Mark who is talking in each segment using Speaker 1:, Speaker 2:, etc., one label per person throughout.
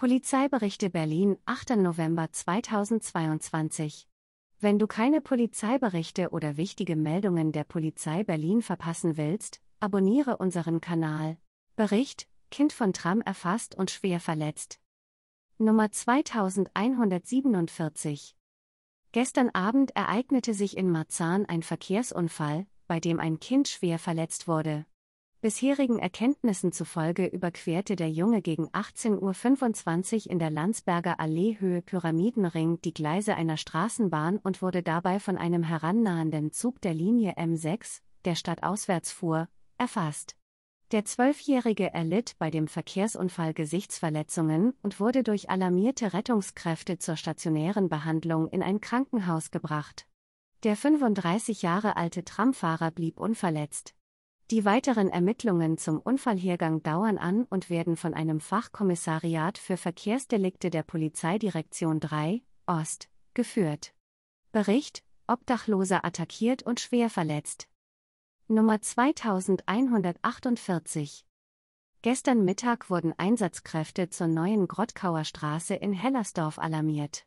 Speaker 1: Polizeiberichte Berlin, 8. November 2022. Wenn du keine Polizeiberichte oder wichtige Meldungen der Polizei Berlin verpassen willst, abonniere unseren Kanal. Bericht: Kind von Tram erfasst und schwer verletzt. Nummer 2147. Gestern Abend ereignete sich in Marzahn ein Verkehrsunfall, bei dem ein Kind schwer verletzt wurde. Bisherigen Erkenntnissen zufolge überquerte der Junge gegen 18.25 Uhr in der Landsberger Alleehöhe Pyramidenring die Gleise einer Straßenbahn und wurde dabei von einem herannahenden Zug der Linie M6, der stadtauswärts fuhr, erfasst. Der Zwölfjährige erlitt bei dem Verkehrsunfall Gesichtsverletzungen und wurde durch alarmierte Rettungskräfte zur stationären Behandlung in ein Krankenhaus gebracht. Der 35 Jahre alte Tramfahrer blieb unverletzt. Die weiteren Ermittlungen zum Unfallhergang dauern an und werden von einem Fachkommissariat für Verkehrsdelikte der Polizeidirektion 3 Ost geführt. Bericht: Obdachloser attackiert und schwer verletzt. Nummer 2148. Gestern Mittag wurden Einsatzkräfte zur neuen Grottkauer Straße in Hellersdorf alarmiert.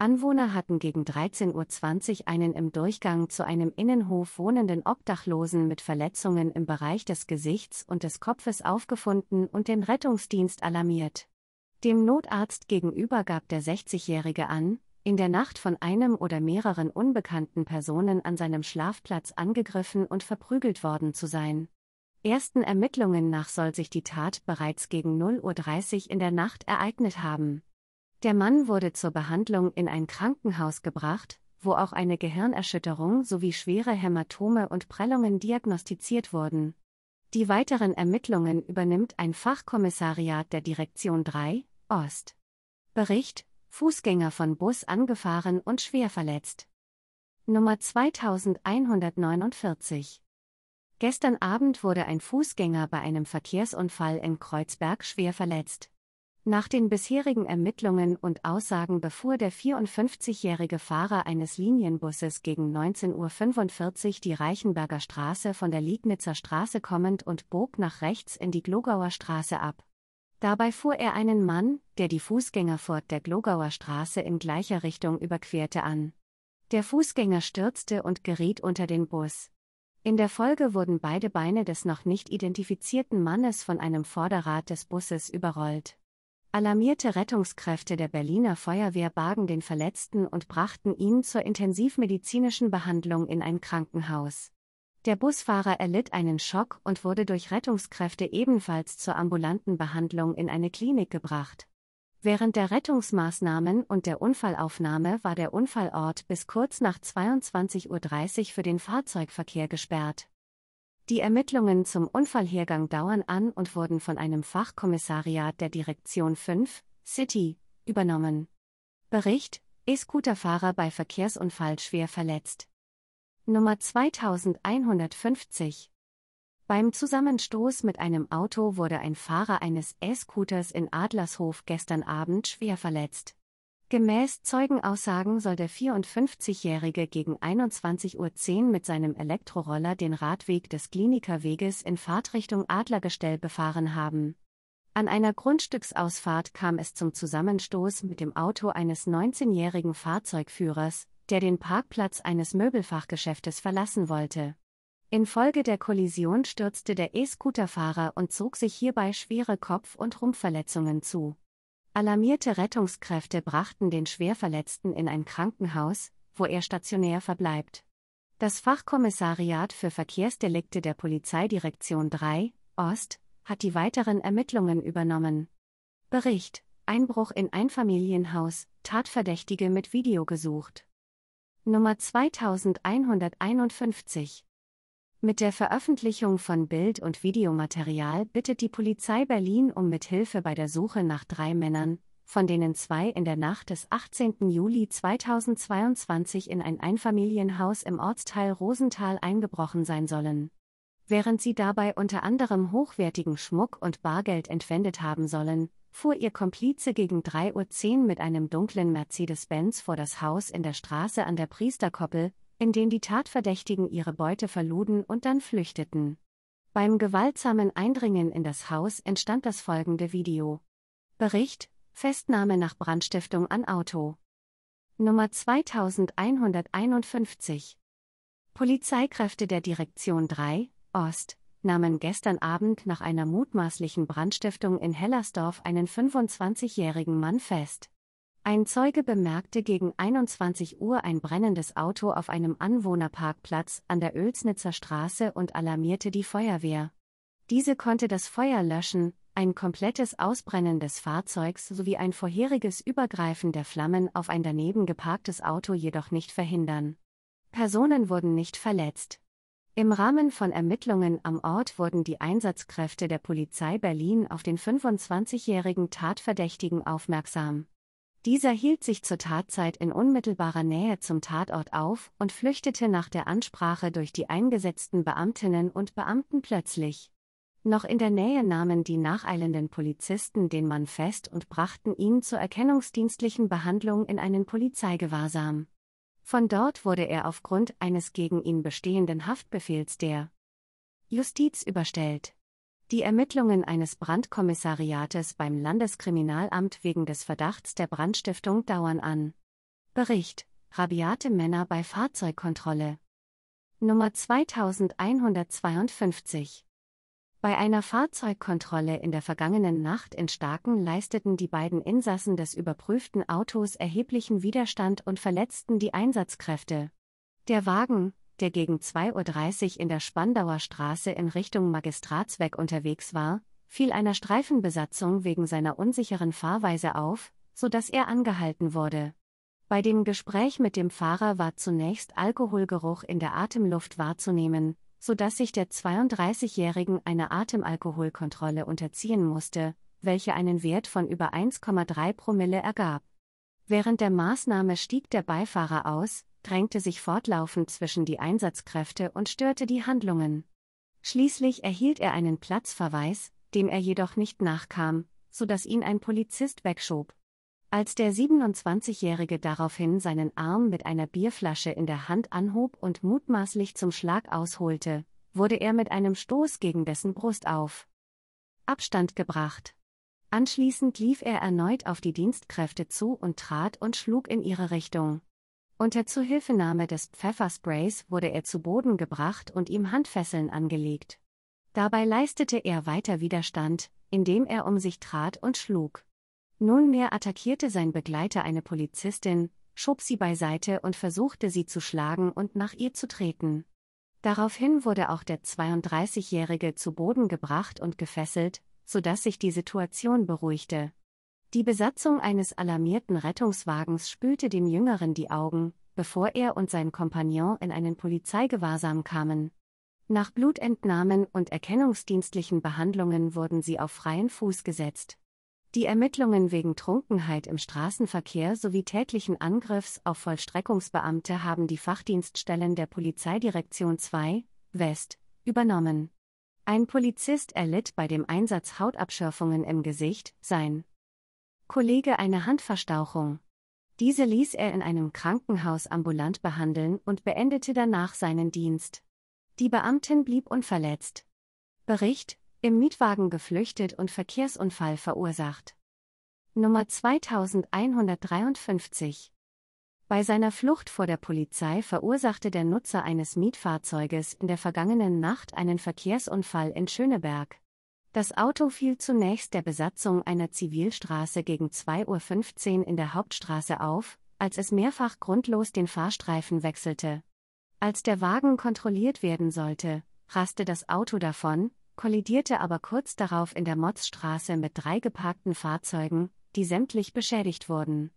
Speaker 1: Anwohner hatten gegen 13.20 Uhr einen im Durchgang zu einem Innenhof wohnenden Obdachlosen mit Verletzungen im Bereich des Gesichts und des Kopfes aufgefunden und den Rettungsdienst alarmiert. Dem Notarzt gegenüber gab der 60-Jährige an, in der Nacht von einem oder mehreren unbekannten Personen an seinem Schlafplatz angegriffen und verprügelt worden zu sein. Ersten Ermittlungen nach soll sich die Tat bereits gegen 0.30 Uhr in der Nacht ereignet haben. Der Mann wurde zur Behandlung in ein Krankenhaus gebracht, wo auch eine Gehirnerschütterung sowie schwere Hämatome und Prellungen diagnostiziert wurden. Die weiteren Ermittlungen übernimmt ein Fachkommissariat der Direktion 3, Ost. Bericht: Fußgänger von Bus angefahren und schwer verletzt. Nummer 2149 Gestern Abend wurde ein Fußgänger bei einem Verkehrsunfall in Kreuzberg schwer verletzt. Nach den bisherigen Ermittlungen und Aussagen befuhr der 54-jährige Fahrer eines Linienbusses gegen 19.45 Uhr die Reichenberger Straße von der Liegnitzer Straße kommend und bog nach rechts in die Glogauer Straße ab. Dabei fuhr er einen Mann, der die Fußgängerfurt der Glogauer Straße in gleicher Richtung überquerte, an. Der Fußgänger stürzte und geriet unter den Bus. In der Folge wurden beide Beine des noch nicht identifizierten Mannes von einem Vorderrad des Busses überrollt. Alarmierte Rettungskräfte der Berliner Feuerwehr bargen den Verletzten und brachten ihn zur intensivmedizinischen Behandlung in ein Krankenhaus. Der Busfahrer erlitt einen Schock und wurde durch Rettungskräfte ebenfalls zur ambulanten Behandlung in eine Klinik gebracht. Während der Rettungsmaßnahmen und der Unfallaufnahme war der Unfallort bis kurz nach 22.30 Uhr für den Fahrzeugverkehr gesperrt. Die Ermittlungen zum Unfallhergang dauern an und wurden von einem Fachkommissariat der Direktion 5, City, übernommen. Bericht: E-Scooterfahrer bei Verkehrsunfall schwer verletzt. Nummer 2150. Beim Zusammenstoß mit einem Auto wurde ein Fahrer eines E-Scooters in Adlershof gestern Abend schwer verletzt. Gemäß Zeugenaussagen soll der 54-Jährige gegen 21.10 Uhr mit seinem Elektroroller den Radweg des Klinikerweges in Fahrtrichtung Adlergestell befahren haben. An einer Grundstücksausfahrt kam es zum Zusammenstoß mit dem Auto eines 19-jährigen Fahrzeugführers, der den Parkplatz eines Möbelfachgeschäftes verlassen wollte. Infolge der Kollision stürzte der E-Scooterfahrer und zog sich hierbei schwere Kopf- und Rumpfverletzungen zu. Alarmierte Rettungskräfte brachten den Schwerverletzten in ein Krankenhaus, wo er stationär verbleibt. Das Fachkommissariat für Verkehrsdelikte der Polizeidirektion 3, Ost, hat die weiteren Ermittlungen übernommen. Bericht: Einbruch in Einfamilienhaus, Tatverdächtige mit Video gesucht. Nummer 2151 mit der Veröffentlichung von Bild- und Videomaterial bittet die Polizei Berlin um Mithilfe bei der Suche nach drei Männern, von denen zwei in der Nacht des 18. Juli 2022 in ein Einfamilienhaus im Ortsteil Rosenthal eingebrochen sein sollen. Während sie dabei unter anderem hochwertigen Schmuck und Bargeld entwendet haben sollen, fuhr ihr Komplize gegen 3.10 Uhr mit einem dunklen Mercedes-Benz vor das Haus in der Straße an der Priesterkoppel, in den die Tatverdächtigen ihre Beute verluden und dann flüchteten. Beim gewaltsamen Eindringen in das Haus entstand das folgende Video. Bericht: Festnahme nach Brandstiftung an Auto. Nummer 2151. Polizeikräfte der Direktion 3, Ost, nahmen gestern Abend nach einer mutmaßlichen Brandstiftung in Hellersdorf einen 25-jährigen Mann fest. Ein Zeuge bemerkte gegen 21 Uhr ein brennendes Auto auf einem Anwohnerparkplatz an der Oelsnitzer Straße und alarmierte die Feuerwehr. Diese konnte das Feuer löschen, ein komplettes Ausbrennen des Fahrzeugs sowie ein vorheriges Übergreifen der Flammen auf ein daneben geparktes Auto jedoch nicht verhindern. Personen wurden nicht verletzt. Im Rahmen von Ermittlungen am Ort wurden die Einsatzkräfte der Polizei Berlin auf den 25-jährigen Tatverdächtigen aufmerksam. Dieser hielt sich zur Tatzeit in unmittelbarer Nähe zum Tatort auf und flüchtete nach der Ansprache durch die eingesetzten Beamtinnen und Beamten plötzlich. Noch in der Nähe nahmen die nacheilenden Polizisten den Mann fest und brachten ihn zur erkennungsdienstlichen Behandlung in einen Polizeigewahrsam. Von dort wurde er aufgrund eines gegen ihn bestehenden Haftbefehls der Justiz überstellt. Die Ermittlungen eines Brandkommissariates beim Landeskriminalamt wegen des Verdachts der Brandstiftung dauern an. Bericht: Rabiate Männer bei Fahrzeugkontrolle. Nummer 2152. Bei einer Fahrzeugkontrolle in der vergangenen Nacht in Starken leisteten die beiden Insassen des überprüften Autos erheblichen Widerstand und verletzten die Einsatzkräfte. Der Wagen, der gegen 2.30 Uhr in der Spandauer Straße in Richtung Magistratsweg unterwegs war, fiel einer Streifenbesatzung wegen seiner unsicheren Fahrweise auf, sodass er angehalten wurde. Bei dem Gespräch mit dem Fahrer war zunächst Alkoholgeruch in der Atemluft wahrzunehmen, sodass sich der 32-Jährigen eine Atemalkoholkontrolle unterziehen musste, welche einen Wert von über 1,3 Promille ergab. Während der Maßnahme stieg der Beifahrer aus, drängte sich fortlaufend zwischen die Einsatzkräfte und störte die Handlungen. Schließlich erhielt er einen Platzverweis, dem er jedoch nicht nachkam, so dass ihn ein Polizist wegschob. Als der 27-Jährige daraufhin seinen Arm mit einer Bierflasche in der Hand anhob und mutmaßlich zum Schlag ausholte, wurde er mit einem Stoß gegen dessen Brust auf Abstand gebracht. Anschließend lief er erneut auf die Dienstkräfte zu und trat und schlug in ihre Richtung. Unter Zuhilfenahme des Pfeffersprays wurde er zu Boden gebracht und ihm Handfesseln angelegt. Dabei leistete er weiter Widerstand, indem er um sich trat und schlug. Nunmehr attackierte sein Begleiter eine Polizistin, schob sie beiseite und versuchte sie zu schlagen und nach ihr zu treten. Daraufhin wurde auch der 32-Jährige zu Boden gebracht und gefesselt, sodass sich die Situation beruhigte. Die Besatzung eines alarmierten Rettungswagens spülte dem Jüngeren die Augen, bevor er und sein Kompagnon in einen Polizeigewahrsam kamen. Nach Blutentnahmen und erkennungsdienstlichen Behandlungen wurden sie auf freien Fuß gesetzt. Die Ermittlungen wegen Trunkenheit im Straßenverkehr sowie tätlichen Angriffs auf Vollstreckungsbeamte haben die Fachdienststellen der Polizeidirektion 2 West übernommen. Ein Polizist erlitt bei dem Einsatz Hautabschürfungen im Gesicht, sein Kollege eine Handverstauchung. Diese ließ er in einem Krankenhaus ambulant behandeln und beendete danach seinen Dienst. Die Beamtin blieb unverletzt. Bericht: Im Mietwagen geflüchtet und Verkehrsunfall verursacht. Nummer 2153. Bei seiner Flucht vor der Polizei verursachte der Nutzer eines Mietfahrzeuges in der vergangenen Nacht einen Verkehrsunfall in Schöneberg. Das Auto fiel zunächst der Besatzung einer Zivilstraße gegen 2.15 Uhr in der Hauptstraße auf, als es mehrfach grundlos den Fahrstreifen wechselte. Als der Wagen kontrolliert werden sollte, raste das Auto davon, kollidierte aber kurz darauf in der Motzstraße mit drei geparkten Fahrzeugen, die sämtlich beschädigt wurden.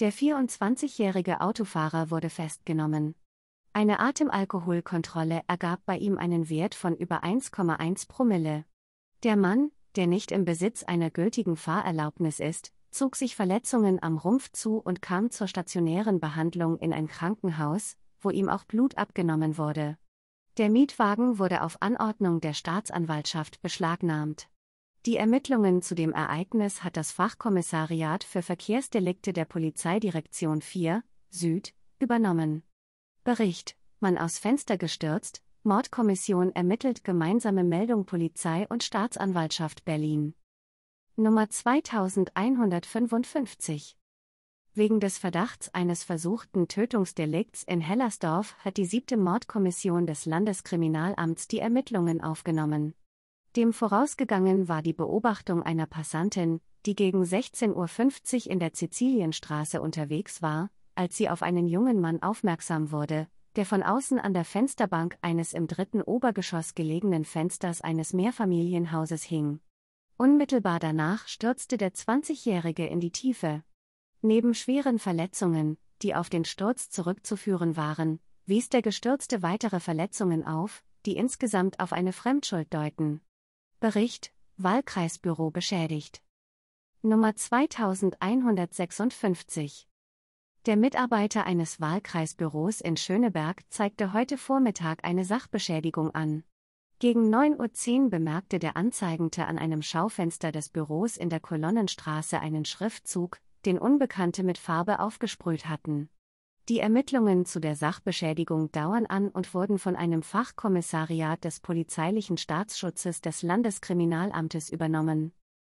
Speaker 1: Der 24-jährige Autofahrer wurde festgenommen. Eine Atemalkoholkontrolle ergab bei ihm einen Wert von über 1,1 Promille. Der Mann, der nicht im Besitz einer gültigen Fahrerlaubnis ist, zog sich Verletzungen am Rumpf zu und kam zur stationären Behandlung in ein Krankenhaus, wo ihm auch Blut abgenommen wurde. Der Mietwagen wurde auf Anordnung der Staatsanwaltschaft beschlagnahmt. Die Ermittlungen zu dem Ereignis hat das Fachkommissariat für Verkehrsdelikte der Polizeidirektion 4 Süd übernommen. Bericht: Mann aus Fenster gestürzt, Mordkommission ermittelt gemeinsame Meldung Polizei und Staatsanwaltschaft Berlin. Nummer 2155 Wegen des Verdachts eines versuchten Tötungsdelikts in Hellersdorf hat die siebte Mordkommission des Landeskriminalamts die Ermittlungen aufgenommen. Dem vorausgegangen war die Beobachtung einer Passantin, die gegen 16.50 Uhr in der Sizilienstraße unterwegs war, als sie auf einen jungen Mann aufmerksam wurde, der von außen an der Fensterbank eines im dritten Obergeschoss gelegenen Fensters eines Mehrfamilienhauses hing. Unmittelbar danach stürzte der 20-Jährige in die Tiefe. Neben schweren Verletzungen, die auf den Sturz zurückzuführen waren, wies der Gestürzte weitere Verletzungen auf, die insgesamt auf eine Fremdschuld deuten. Bericht: Wahlkreisbüro beschädigt. Nummer 2156 der Mitarbeiter eines Wahlkreisbüros in Schöneberg zeigte heute Vormittag eine Sachbeschädigung an. Gegen 9.10 Uhr bemerkte der Anzeigende an einem Schaufenster des Büros in der Kolonnenstraße einen Schriftzug, den Unbekannte mit Farbe aufgesprüht hatten. Die Ermittlungen zu der Sachbeschädigung dauern an und wurden von einem Fachkommissariat des polizeilichen Staatsschutzes des Landeskriminalamtes übernommen.